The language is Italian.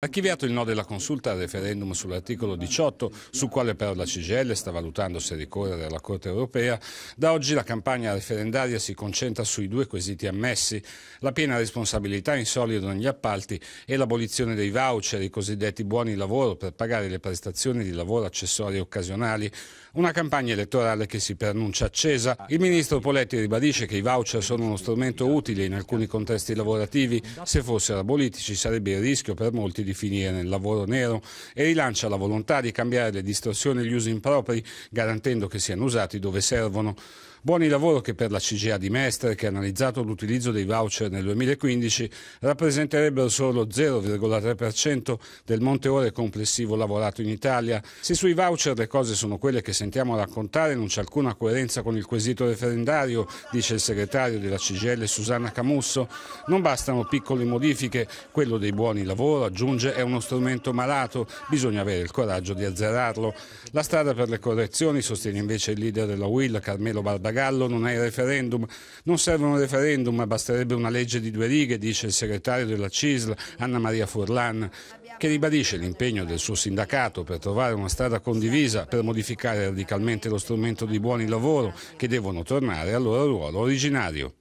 Archiviato il no della consulta al referendum sull'articolo 18, sul quale però la CGL sta valutando se ricorrere alla Corte europea, da oggi la campagna referendaria si concentra sui due quesiti ammessi, la piena responsabilità in solido negli appalti e l'abolizione dei voucher, i cosiddetti buoni lavoro per pagare le prestazioni di lavoro accessorie occasionali, una campagna elettorale che si pronuncia accesa. Il ministro Poletti ribadisce che i voucher sono uno strumento utile in alcuni contesti lavorativi, se fossero aboliti ci sarebbe il rischio per molti di di finire nel lavoro nero e rilancia la volontà di cambiare le distorsioni e gli usi impropri, garantendo che siano usati dove servono. Buoni lavoro che per la CGA di Mestre, che ha analizzato l'utilizzo dei voucher nel 2015, rappresenterebbero solo 0,3% del monte ore complessivo lavorato in Italia. Se sui voucher le cose sono quelle che sentiamo raccontare, non c'è alcuna coerenza con il quesito referendario, dice il segretario della CGL Susanna Camusso. Non bastano piccole modifiche, quello dei buoni lavoro aggiunge Monge è uno strumento malato, bisogna avere il coraggio di azzerarlo. La strada per le correzioni, sostiene invece il leader della Will, Carmelo Barbagallo, non è il referendum. Non serve un referendum, ma basterebbe una legge di due righe, dice il segretario della CISL, Anna Maria Furlan, che ribadisce l'impegno del suo sindacato per trovare una strada condivisa per modificare radicalmente lo strumento di buoni lavoro che devono tornare al loro ruolo originario.